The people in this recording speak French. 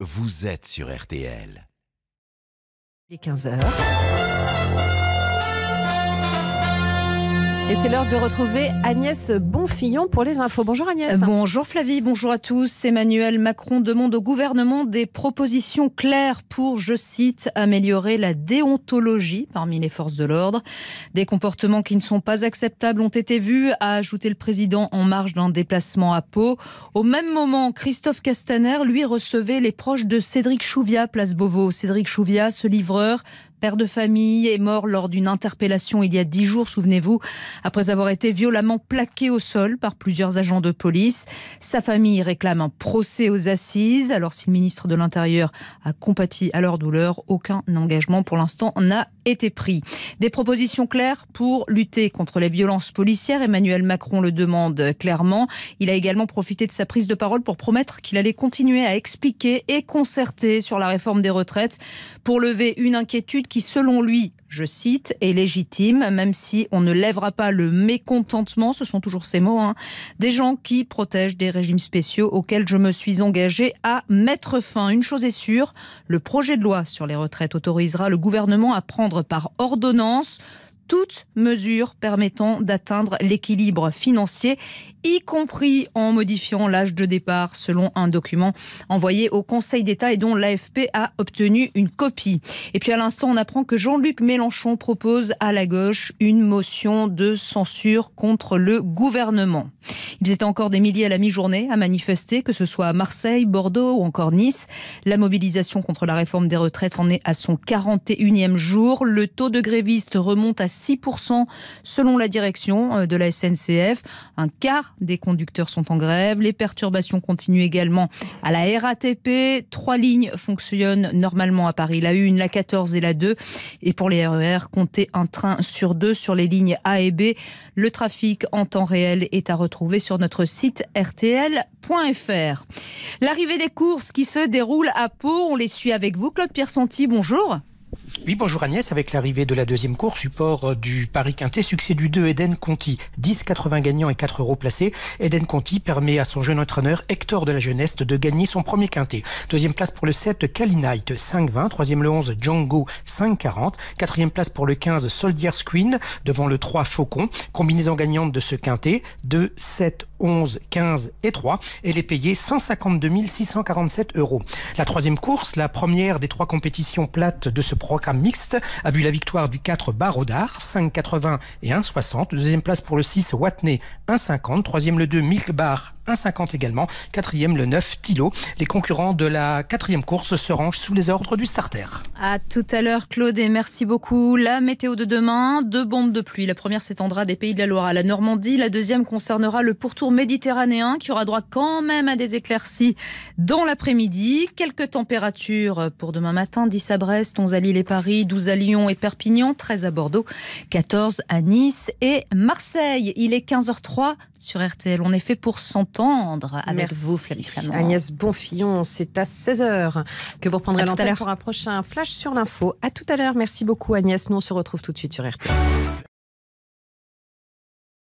Vous êtes sur RTL. Les 15h. Et c'est l'heure de retrouver Agnès Bonfillon pour les infos. Bonjour Agnès. Bonjour Flavie, bonjour à tous. Emmanuel Macron demande au gouvernement des propositions claires pour, je cite, améliorer la déontologie parmi les forces de l'ordre. Des comportements qui ne sont pas acceptables ont été vus, a ajouté le président en marge d'un déplacement à Pau. Au même moment, Christophe Castaner, lui, recevait les proches de Cédric chouvia place Beauvau. Cédric chouvia ce livreur, père de famille, est mort lors d'une interpellation il y a dix jours, souvenez-vous, après avoir été violemment plaqué au sol par plusieurs agents de police. Sa famille réclame un procès aux assises. Alors si le ministre de l'Intérieur a compati à leur douleur, aucun engagement pour l'instant n'a été pris. Des propositions claires pour lutter contre les violences policières. Emmanuel Macron le demande clairement. Il a également profité de sa prise de parole pour promettre qu'il allait continuer à expliquer et concerter sur la réforme des retraites pour lever une inquiétude qui, selon lui, je cite, est légitime, même si on ne lèvera pas le mécontentement, ce sont toujours ces mots, hein, des gens qui protègent des régimes spéciaux auxquels je me suis engagé à mettre fin. Une chose est sûre, le projet de loi sur les retraites autorisera le gouvernement à prendre par ordonnance toutes mesure permettant d'atteindre l'équilibre financier, y compris en modifiant l'âge de départ selon un document envoyé au Conseil d'État et dont l'AFP a obtenu une copie. Et puis à l'instant, on apprend que Jean-Luc Mélenchon propose à la gauche une motion de censure contre le gouvernement. Ils étaient encore des milliers à la mi-journée à manifester, que ce soit à Marseille, Bordeaux ou encore Nice. La mobilisation contre la réforme des retraites en est à son 41e jour. Le taux de grévistes remonte à 6% selon la direction euh, de la SNCF. Un quart des conducteurs sont en grève. Les perturbations continuent également à la RATP. Trois lignes fonctionnent normalement à Paris. La 1, la 14 et la 2. Et pour les RER, e comptez un train sur deux sur les lignes A et B. Le trafic en temps réel est à retrouver sur notre site rtl.fr. L'arrivée des courses qui se déroulent à Pau, on les suit avec vous. Claude Pierre-Santi, bonjour. Oui, bonjour Agnès. Avec l'arrivée de la deuxième course, support euh, du Paris Quintet, succès du 2 Eden Conti. 10, 80 gagnants et 4 euros placés. Eden Conti permet à son jeune entraîneur Hector de la Jeunesse de gagner son premier Quintet. Deuxième place pour le 7, Cali Knight, 5-20. Troisième le 11, Django, 5,40. 40 Quatrième place pour le 15, Soldier's Screen devant le 3, Faucon. Combinaison gagnante de ce Quintet, 2, 7, 11, 15 et 3. Elle est payée 152 647 euros. La troisième course, la première des trois compétitions plates de ce programme, mixte a vu la victoire du 4 Barodar, 5,80 et 1,60. Deuxième place pour le 6 Watney, 1,50. Troisième le 2 Bar. 1,50 également. Quatrième, le 9 Tilo. Les concurrents de la quatrième course se rangent sous les ordres du starter. À tout à l'heure, Claude, et merci beaucoup. La météo de demain, deux bombes de pluie. La première s'étendra des pays de la Loire à la Normandie. La deuxième concernera le pourtour méditerranéen qui aura droit quand même à des éclaircies dans l'après-midi. Quelques températures pour demain matin 10 à Brest, 11 à Lille et Paris, 12 à Lyon et Perpignan, 13 à Bordeaux, 14 à Nice et Marseille. Il est 15h03 sur RTL. On est fait pour s'entendre avec vous, Flavie Agnès Bonfillon, c'est à 16h que vous reprendrez l'antenne pour un prochain flash sur l'info. À tout à l'heure. Merci beaucoup, Agnès. Nous, on se retrouve tout de suite sur RTL.